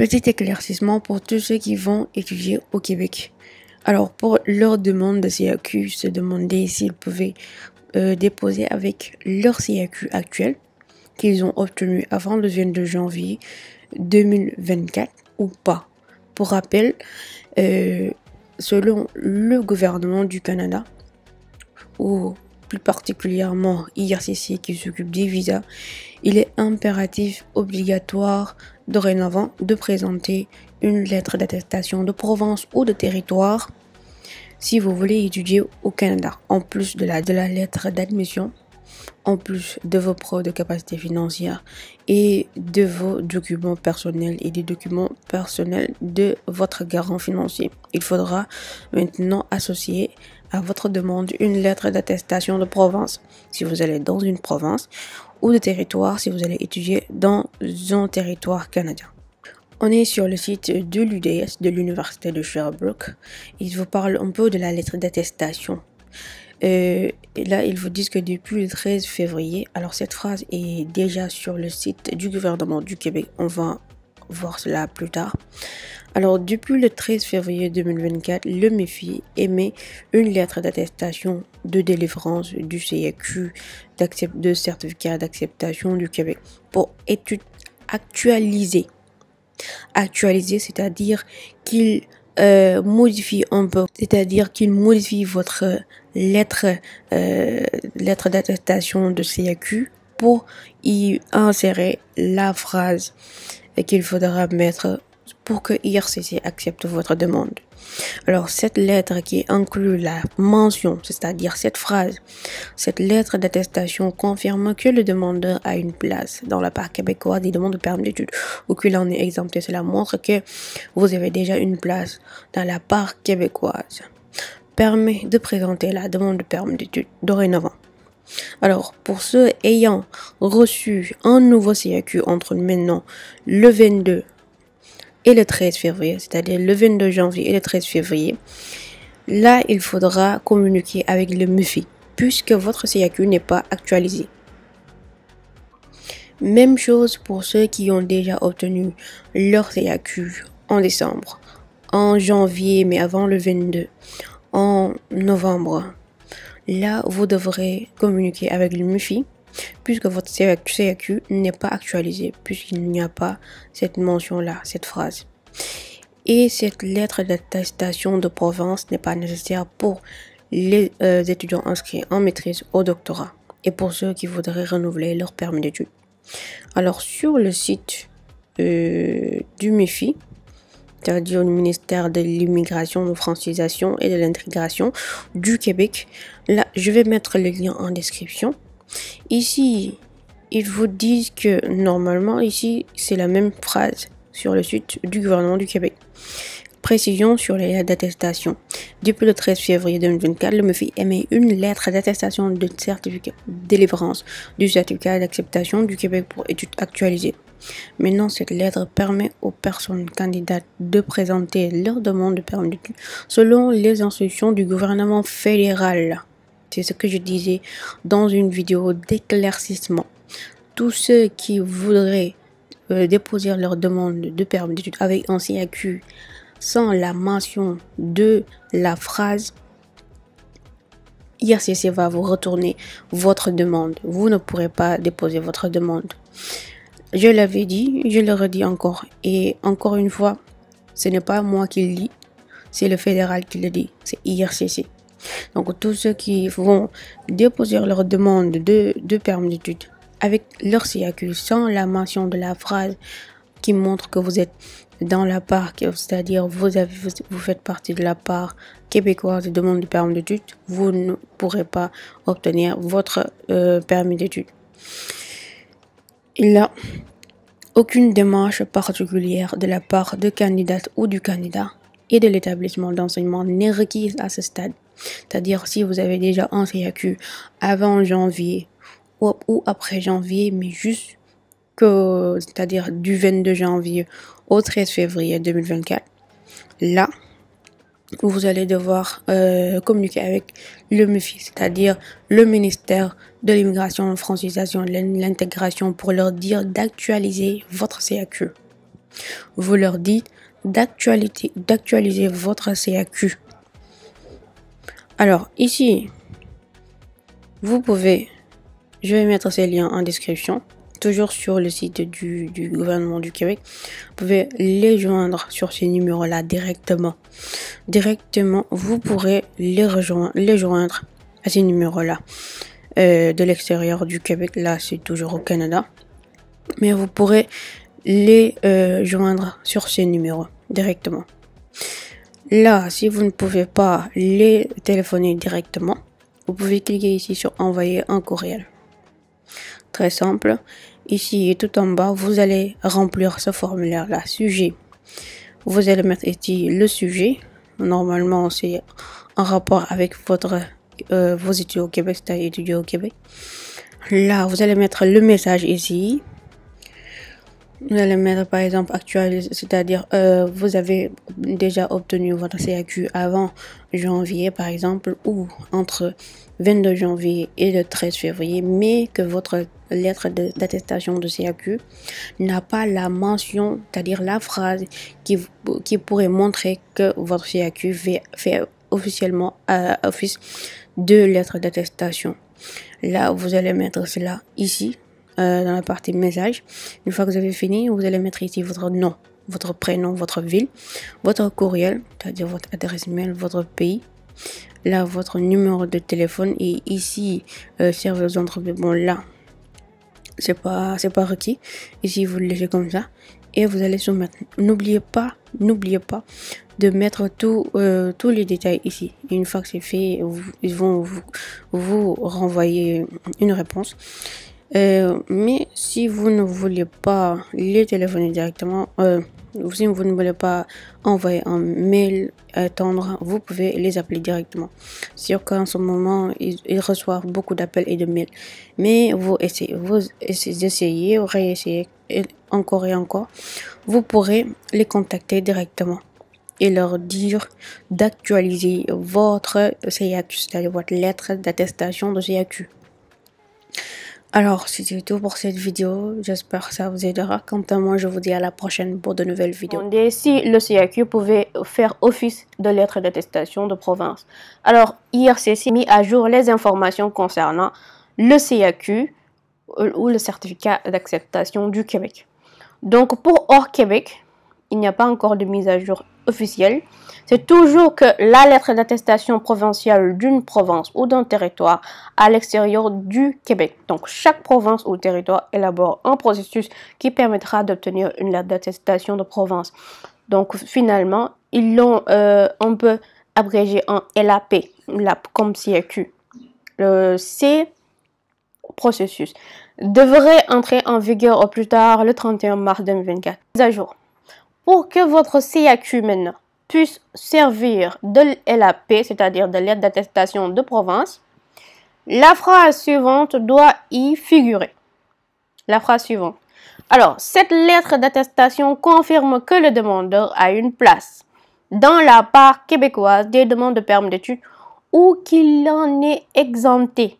Petit éclaircissement pour tous ceux qui vont étudier au Québec. Alors, pour leur demande de CAQ, se demander s'ils pouvaient euh, déposer avec leur CAQ actuel qu'ils ont obtenu avant le 22 janvier 2024 ou pas. Pour rappel, euh, selon le gouvernement du Canada, ou plus particulièrement IRCC qui s'occupe des visas, il est impératif, obligatoire dorénavant de présenter une lettre d'attestation de province ou de territoire si vous voulez étudier au Canada, en plus de la, de la lettre d'admission, en plus de vos preuves de capacité financière et de vos documents personnels et des documents personnels de votre garant financier. Il faudra maintenant associer à votre demande une lettre d'attestation de province. Si vous allez dans une province, ou de territoire si vous allez étudier dans un territoire canadien. On est sur le site de l'UDS, de l'Université de Sherbrooke. Ils vous parlent un peu de la lettre d'attestation. Euh, là, ils vous disent que depuis le 13 février, alors cette phrase est déjà sur le site du gouvernement du Québec. On va voir cela plus tard. Alors, depuis le 13 février 2024, le MEFI émet une lettre d'attestation de délivrance du CIQ de certificat d'acceptation du Québec pour études actualiser, Actualiser, c'est-à-dire qu'il euh, modifie un peu, c'est-à-dire qu'il modifie votre lettre, euh, lettre d'attestation de CIQ pour y insérer la phrase qu'il faudra mettre pour que IRCC accepte votre demande. Alors cette lettre qui inclut la mention, c'est-à-dire cette phrase, cette lettre d'attestation confirme que le demandeur a une place dans la part québécoise des demandes de permis d'études ou qu'il en est exempté. Cela montre que vous avez déjà une place dans la part québécoise. Permet de présenter la demande de permis d'études dorénavant. Alors, pour ceux ayant reçu un nouveau CAQ entre maintenant le 22 et le 13 février, c'est-à-dire le 22 janvier et le 13 février, là, il faudra communiquer avec le MUFI puisque votre CAQ n'est pas actualisé. Même chose pour ceux qui ont déjà obtenu leur CAQ en décembre, en janvier, mais avant le 22, en novembre, Là, vous devrez communiquer avec le MIFI puisque votre CAQ n'est pas actualisé, puisqu'il n'y a pas cette mention-là, cette phrase. Et cette lettre d'attestation de province n'est pas nécessaire pour les euh, étudiants inscrits en maîtrise au doctorat et pour ceux qui voudraient renouveler leur permis d'études. Alors sur le site euh, du MIFI, cest à ministère de l'immigration, de francisation et de l'intégration du Québec. Là, je vais mettre le lien en description. Ici, ils vous disent que normalement, ici, c'est la même phrase sur le site du gouvernement du Québec. Précision sur les lettres d'attestation. Depuis le 13 février 2024, le MEFI émet une lettre d'attestation de certificat délivrance du certificat d'acceptation du Québec pour études actualisées. Maintenant, cette lettre permet aux personnes candidates de présenter leur demande de permis de selon les instructions du gouvernement fédéral. C'est ce que je disais dans une vidéo d'éclaircissement. Tous ceux qui voudraient euh, déposer leur demande de permis d'études avec un CAQ sans la mention de la phrase IRCC va vous retourner votre demande. Vous ne pourrez pas déposer votre demande. Je l'avais dit, je le redis encore. Et encore une fois, ce n'est pas moi qui le dis, c'est le fédéral qui le dit, c'est IRCC. Donc tous ceux qui vont déposer leur demande de, permis d'études avec leur CAQ sans la mention de la phrase qui montre que vous êtes dans la part, c'est-à-dire vous, avez, vous faites partie de la part québécoise de demande de permis d'études, vous ne pourrez pas obtenir votre euh, permis d'études. Il n'y aucune démarche particulière de la part de candidate ou du candidat et de l'établissement d'enseignement n'est requise à ce stade. C'est-à-dire si vous avez déjà un CAQ avant janvier ou, ou après janvier, mais juste que, c'est-à-dire du 22 janvier au 13 février 2024, là, vous allez devoir euh, communiquer avec le MIFI, c'est-à-dire le ministère de l'immigration, de la francisation, l'intégration, pour leur dire d'actualiser votre CAQ. Vous leur dites d'actualiser votre CAQ. Alors ici, vous pouvez, je vais mettre ces liens en description toujours sur le site du, gouvernement du Québec. Vous pouvez les joindre sur ces numéros-là directement. Directement, vous pourrez les rejoindre, les joindre à ces numéros-là. Euh, de l'extérieur du Québec, là c'est toujours au Canada. Mais vous pourrez les euh, joindre sur ces numéros directement. Là, si vous ne pouvez pas les téléphoner directement, vous pouvez cliquer ici sur envoyer un courriel. Très simple. Ici, tout en bas, vous allez remplir ce formulaire-là, sujet. Vous allez mettre ici le sujet. Normalement, c'est en rapport avec votre, euh, vos études au Québec, c'est-à-dire au Québec. Là, vous allez mettre le message ici. Vous allez mettre par exemple actuel c'est-à-dire euh, vous avez déjà obtenu votre CAQ avant janvier par exemple ou entre 22 janvier et le 13 février, mais que votre lettre d'attestation de, CAQ n'a pas la mention, c'est-à-dire la phrase qui, qui pourrait montrer que votre CAQ fait, officiellement euh, office de lettre d'attestation. Là, vous allez mettre cela ici, euh, dans la partie message. Une fois que vous avez fini, vous allez mettre ici votre nom, votre prénom, votre ville, votre courriel, c'est-à-dire votre adresse mail, votre pays, là votre numéro de téléphone et ici euh, serveur d'entreprise bon là c'est pas c'est pas requis ici vous le laissez comme ça et vous allez soumettre n'oubliez pas n'oubliez pas de mettre tout, euh, tous les détails ici une fois que c'est fait vous, ils vont vous, renvoyer une réponse euh, mais si vous ne voulez pas les téléphoner directement euh, si vous ne voulez pas envoyer un mail attendre, vous pouvez les appeler directement. Sûr qu'en ce moment, ils, reçoivent beaucoup d'appels et de mails. Mais vous essayez, vous essayez, vous réessayez encore et encore. Vous pourrez les contacter directement et leur dire d'actualiser votre CIAQ, c'est-à-dire votre lettre d'attestation de CIAQ. Alors, c'était tout pour cette vidéo. J'espère que ça vous aidera. Quant à moi, je vous dis à la prochaine pour de nouvelles vidéos. Si le CAQ pouvait faire office de lettre d'attestation de province. Alors, IRCC a mis à jour les informations concernant le CAQ euh, ou le certificat d'acceptation du Québec. Donc, pour hors Québec, il n'y a pas encore de mise à jour officielle, c'est toujours que la lettre d'attestation provinciale d'une province ou d'un territoire à l'extérieur du Québec. Donc, chaque province ou territoire élabore un processus qui permettra d'obtenir une lettre d'attestation de province. Donc, finalement, ils l'ont euh, abréger en LAP, LAP comme CAQ. Le C processus devrait entrer en vigueur au plus tard le 31 mars 2024. Mise à jour pour que votre CAQMEN puisse servir de LAP, c'est-à-dire de lettre d'attestation de province, la phrase suivante doit y figurer. La phrase suivante. Alors, cette lettre d'attestation confirme que le demandeur a une place dans la part québécoise des demandes de permis d'études ou qu'il en est exempté